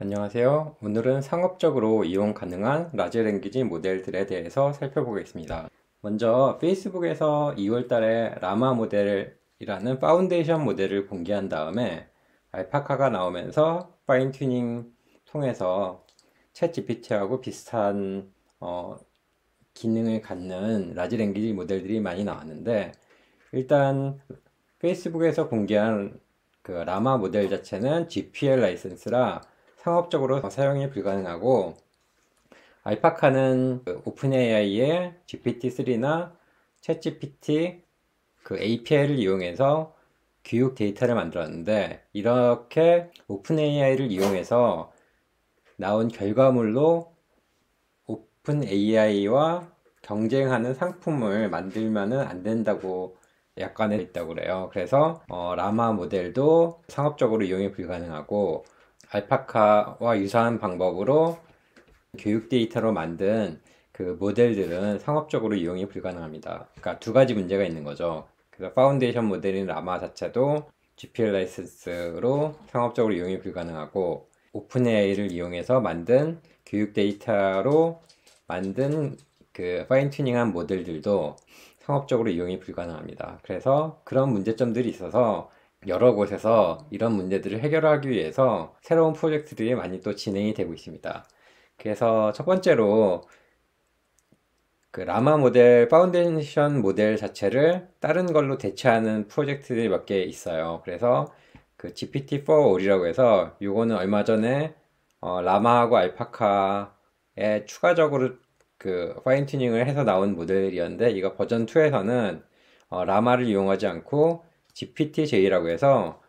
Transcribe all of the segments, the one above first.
안녕하세요. 오늘은 상업적으로 이용 가능한 라지 랭귀지 모델들에 대해서 살펴보겠습니다. 먼저 페이스북에서 2월달에 라마 모델이라는 파운데이션 모델을 공개한 다음에 알파카가 나오면서 파인 튜닝 통해서 챗 GPT하고 비슷한 어, 기능을 갖는 라지 랭귀지 모델들이 많이 나왔는데 일단 페이스북에서 공개한 그 라마 모델 자체는 GPL 라이센스라 상업적으로 사용이 불가능하고 알파카는 그 오픈AI의 GPT-3나 c h a t g p t 그 API를 이용해서 교육 데이터를 만들었는데 이렇게 오픈AI를 이용해서 나온 결과물로 오픈AI와 경쟁하는 상품을 만들면은 안 된다고 약간에 있다고 그래요. 그래서 어, 라마 모델도 상업적으로 이용이 불가능하고 알파카와 유사한 방법으로 교육 데이터로 만든 그 모델들은 상업적으로 이용이 불가능합니다. 그러니까 두 가지 문제가 있는 거죠. 그래서 파운데이션 모델인 라마 자체도 GPL 라이센스로 상업적으로 이용이 불가능하고 오픈 AI를 이용해서 만든 교육 데이터로 만든 그 파인튜닝한 모델들도 상업적으로 이용이 불가능합니다. 그래서 그런 문제점들이 있어서 여러 곳에서 이런 문제들을 해결하기 위해서 새로운 프로젝트들이 많이 또 진행이 되고 있습니다. 그래서 첫 번째로 그 라마 모델, 파운데이션 모델 자체를 다른 걸로 대체하는 프로젝트들이 몇 개 있어요. 그래서 그 GPT-4 올이라고 해서 이거는 얼마 전에 어, 라마하고 알파카에 추가적으로 그 파인 튜닝을 해서 나온 모델이었는데 이거 버전 2에서는 어, 라마를 이용하지 않고 GPT-J라고 해서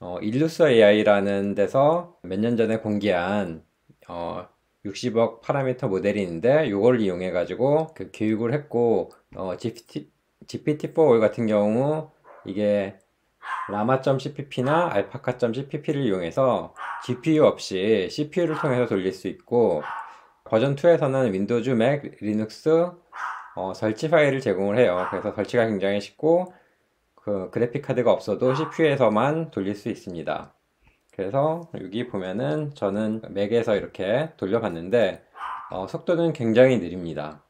어, 일루서 AI라는 데서 몇 년 전에 공개한 어, 60억 파라미터 모델이 있는데 이걸 이용해 가지고 그 교육을 했고 어, GPT, GPT-4 같은 경우 이게 라마.cpp나 알파카.cpp를 이용해서 GPU 없이 CPU를 통해서 돌릴 수 있고 버전 2에서는 윈도우즈, 맥, 리눅스 어, 설치 파일을 제공을 해요. 그래서 설치가 굉장히 쉽고 그 그래픽 카드가 없어도 아. CPU에서만 돌릴 수 있습니다. 그래서 여기 보면은 저는 맥에서 이렇게 돌려봤는데 어, 속도는 굉장히 느립니다.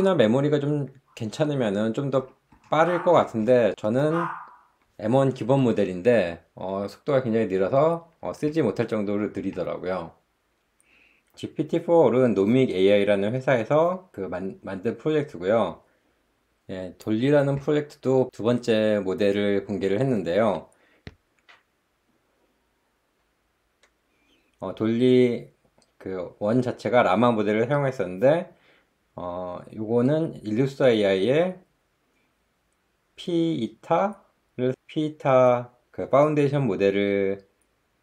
CPU나 메모리가 좀 괜찮으면은 좀 더 빠를 것 같은데 저는 M1 기본 모델인데 어, 속도가 굉장히 느려서 어, 쓰지 못할 정도로 느리더라고요. GPT-4 는 노믹 AI라는 회사에서 그 만, 만든 프로젝트고요. 예, 돌리라는 프로젝트도 두 번째 모델을 공개를 했는데요. 어, 돌리 그 원 자체가 라마 모델을 사용했었는데 어, 요거는 일루스터 AI의 피이타를 피이타 그 파운데이션 모델을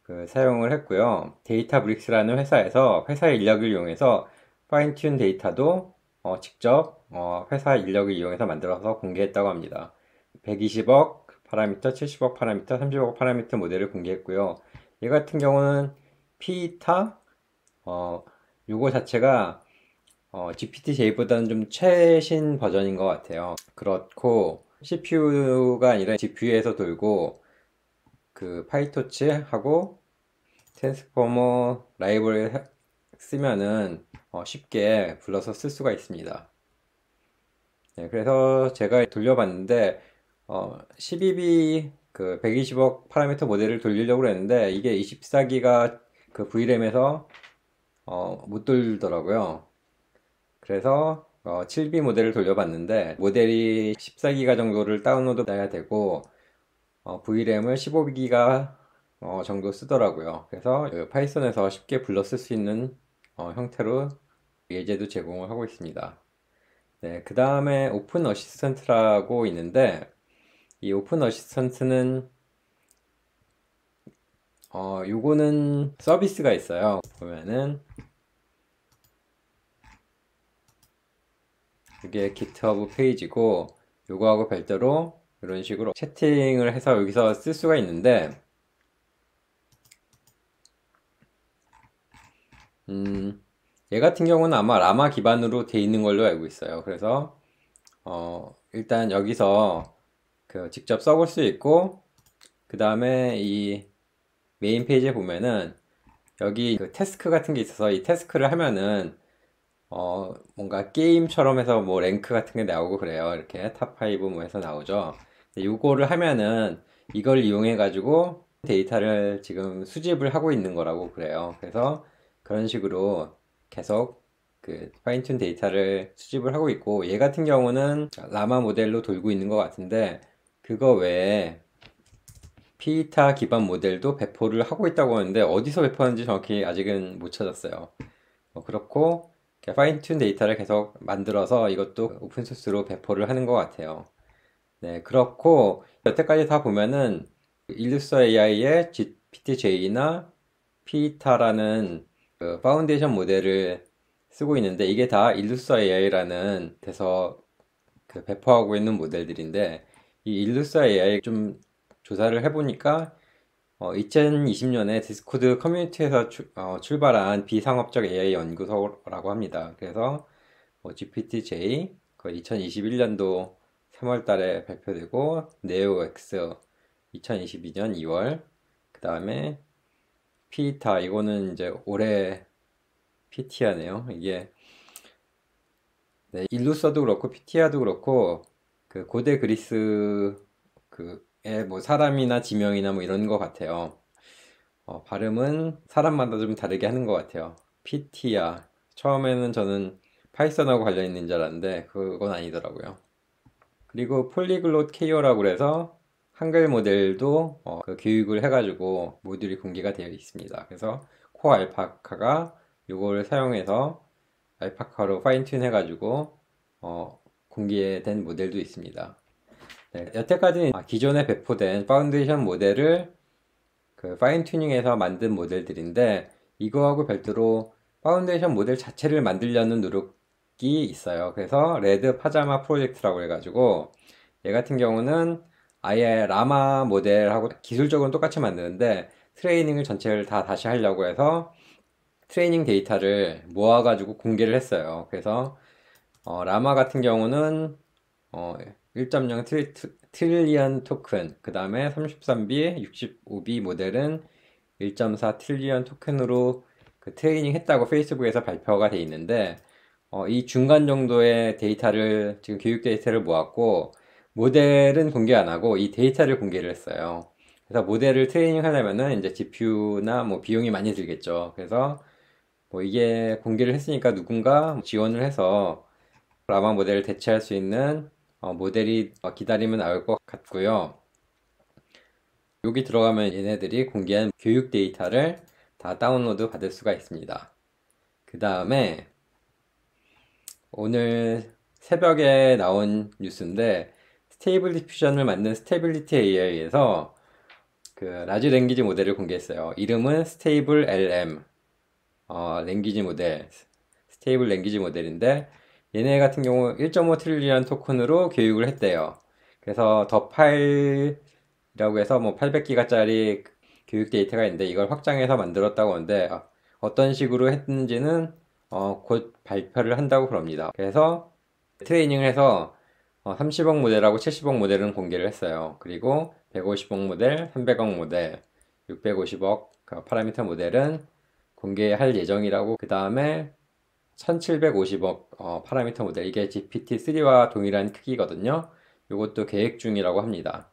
그 사용을 했고요. 데이터브릭스라는 회사에서 회사의 인력을 이용해서 파인튠 데이터도 어, 직접 어, 회사 인력을 이용해서 만들어서 공개했다고 합니다. 120억 파라미터, 70억 파라미터, 30억 파라미터 모델을 공개했고요. 이 같은 경우는 피타 어, 요거 자체가 어, GPT-J보다는 좀 최신 버전인 것 같아요. 그렇고 CPU가 아니라 GPU에서 돌고 그 파이토치하고 트랜스포머 라이브를 쓰면은 어, 쉽게 불러서 쓸 수가 있습니다. 네, 그래서 제가 돌려봤는데 어, 12B 그 120억 파라미터 모델을 돌리려고 했는데 이게 24기가 그 VRAM에서 어, 못 돌더라고요. 그래서 어, 7B 모델을 돌려봤는데 모델이 14기가 정도를 다운로드 해야 되고 어, VRAM을 15기가 어, 정도 쓰더라고요. 그래서 그 파이썬에서 쉽게 불러 쓸 수 있는 어, 형태로 예제도 제공을 하고 있습니다. 네, 그 다음에 오픈 어시스턴트라고 있는데 이 오픈 어시스턴트는 어, 요거는 서비스가 있어요. 보면은 이게 GitHub 페이지고 요거하고 별도로 이런 식으로 채팅을 해서 여기서 쓸 수가 있는데 음얘 같은 경우는 아마 라마 기반으로 돼 있는 걸로 알고 있어요. 그래서 어, 일단 여기서 그 직접 써볼 수 있고 그 다음에 이 메인 페이지에 보면은 여기 그 태스크 같은 게 있어서 이 태스크를 하면은 어, 뭔가 게임처럼 해서 뭐 랭크 같은 게 나오고 그래요. 이렇게 탑5 뭐 해서 나오죠. 요거를 하면은 이걸 이용해 가지고 데이터를 지금 수집을 하고 있는 거라고 그래요. 그래서 그런 식으로 계속 그 파인튠 데이터를 수집을 하고 있고 얘 같은 경우는 라마 모델로 돌고 있는 것 같은데 그거 외에 피타 기반 모델도 배포를 하고 있다고 하는데 어디서 배포하는지 정확히 아직은 못 찾았어요. 뭐 그렇고 파인튠 데이터를 계속 만들어서 이것도 오픈소스로 배포를 하는 것 같아요. 네, 그렇고 여태까지 다 보면은 그 일루스 AI의 GPTJ나 피타라는 그 파운데이션 모델을 쓰고 있는데 이게 다 일루서 AI라는 데서 그 배포하고 있는 모델들인데 이 일루서 AI 좀 조사를 해보니까 어, 2020년에 디스코드 커뮤니티에서 추, 어, 출발한 비상업적 AI 연구소라고 합니다. 그래서 뭐 GPT-J 그 2021년도 3월 달에 발표되고 네오 X 2022년 2월 그 다음에 피타 이거는 이제 올해 피티아네요. 이게 네, 일루서도 그렇고 피티아도 그렇고 그 고대 그리스 그의 뭐 사람이나 지명이나 뭐 이런 것 같아요. 어, 발음은 사람마다 좀 다르게 하는 것 같아요. 피티아 처음에는 저는 파이썬하고 관련 있는 줄 알았는데 그건 아니더라고요. 그리고 폴리글롯 케이어라고 그래서 한글 모델도 어, 그 교육을 해가지고 모듈이 공개가 되어 있습니다. 그래서 코어 알파카가 이거를 사용해서 알파카로 파인튠 해가지고 어, 공개된 모델도 있습니다. 네, 여태까지는 아, 기존에 배포된 파운데이션 모델을 그 파인튜닝해서 만든 모델들인데 이거하고 별도로 파운데이션 모델 자체를 만들려는 노력이 있어요. 그래서 레드 파자마 프로젝트라고 해가지고 얘 같은 경우는 아예 라마 모델하고 기술적으로는 똑같이 만드는데 트레이닝을 전체를 다 다시 하려고 해서 트레이닝 데이터를 모아가지고 공개를 했어요. 그래서 어, 라마 같은 경우는 어, 1.0 트리, 트릴리언 토큰, 그 다음에 33B, 6 5비 모델은 1.4 트릴리언 토큰으로 그 트레이닝 했다고 페이스북에서 발표가 돼 있는데 어, 이 중간 정도의 데이터를 지금 교육 데이터를 모았고 모델은 공개 안 하고 이 데이터를 공개를 했어요. 그래서 모델을 트레이닝 하려면은 이제 GPU나 뭐 비용이 많이 들겠죠. 그래서 뭐 이게 공개를 했으니까 누군가 지원을 해서 라마 모델을 대체할 수 있는 어, 모델이 어, 기다리면 나올 것 같고요. 여기 들어가면 얘네들이 공개한 교육 데이터를 다 다운로드 받을 수가 있습니다. 그 다음에 오늘 새벽에 나온 뉴스인데 스테이블 디퓨전을 만든 스테빌리티 AI에서 그 라지 랭귀지 모델을 공개했어요. 이름은 스테이블 LM 어, 랭귀지 모델 스테이블 랭귀지 모델인데 얘네 같은 경우 1.5 트릴리언 토큰으로 교육을 했대요. 그래서 더 파일이라고 해서 뭐 800기가짜리 교육 데이터가 있는데 이걸 확장해서 만들었다고 하는데 어, 어떤 식으로 했는지는 어, 곧 발표를 한다고 그럽니다. 그래서 트레이닝을 해서 30억 어, 모델하고 70억 모델은 공개를 했어요. 그리고 150억 모델, 300억 모델, 650억 그 파라미터 모델은 공개할 예정이라고 그 다음에 1750억 어, 파라미터 모델 이게 GPT-3와 동일한 크기거든요. 이것도 계획 중이라고 합니다.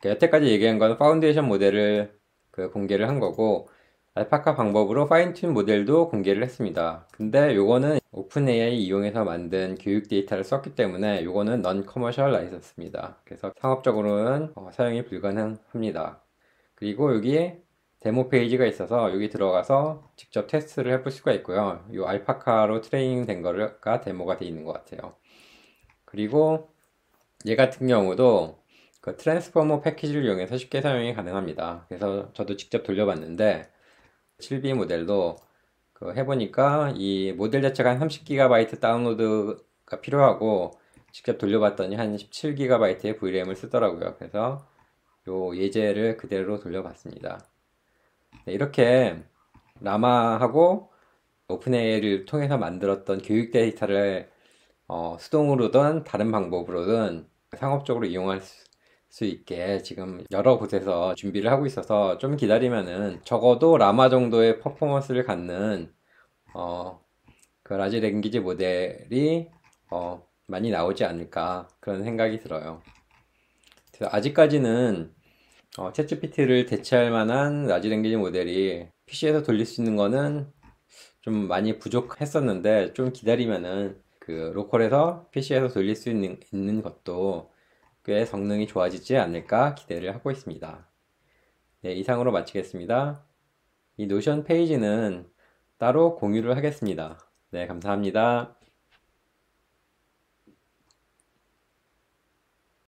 그러니까 여태까지 얘기한 건 파운데이션 모델을 그 공개를 한 거고 알파카 방법으로 파인튠 모델도 공개를 했습니다. 근데 요거는 오픈 AI 이용해서 만든 교육 데이터를 썼기 때문에 요거는 넌 커머셜 라이선스입니다. 그래서 상업적으로는 어, 사용이 불가능합니다. 그리고 여기에 데모 페이지가 있어서 여기 들어가서 직접 테스트를 해볼 수가 있고요. 요 알파카로 트레이닝 된 거가 데모가 되어 있는 것 같아요. 그리고 얘 같은 경우도 그 트랜스포머 패키지를 이용해서 쉽게 사용이 가능합니다. 그래서 저도 직접 돌려봤는데 7B 모델도 그 해보니까 이 모델 자체가 한 30GB 다운로드가 필요하고 직접 돌려봤더니 한 17GB의 VRAM을 쓰더라고요. 그래서 요 예제를 그대로 돌려봤습니다. 네, 이렇게 라마하고 오픈AI를 통해서 만들었던 교육 데이터를 어, 수동으로든 다른 방법으로든 상업적으로 이용할 수수 있게 지금 여러 곳에서 준비를 하고 있어서 좀 기다리면은 적어도 라마 정도의 퍼포먼스를 갖는 어, 그 라지 랭귀지 모델이 어, 많이 나오지 않을까 그런 생각이 들어요. 그래서 아직까지는 어, 챗GPT를 대체할 만한 라지 랭귀지 모델이 PC에서 돌릴 수 있는 거는 좀 많이 부족했었는데 좀 기다리면은 그 로컬에서 PC에서 돌릴 수 있는, 있는 것도 꽤 성능이 좋아지지 않을까 기대를 하고 있습니다. 네, 이상으로 마치겠습니다. 이 노션 페이지는 따로 공유를 하겠습니다. 네, 감사합니다.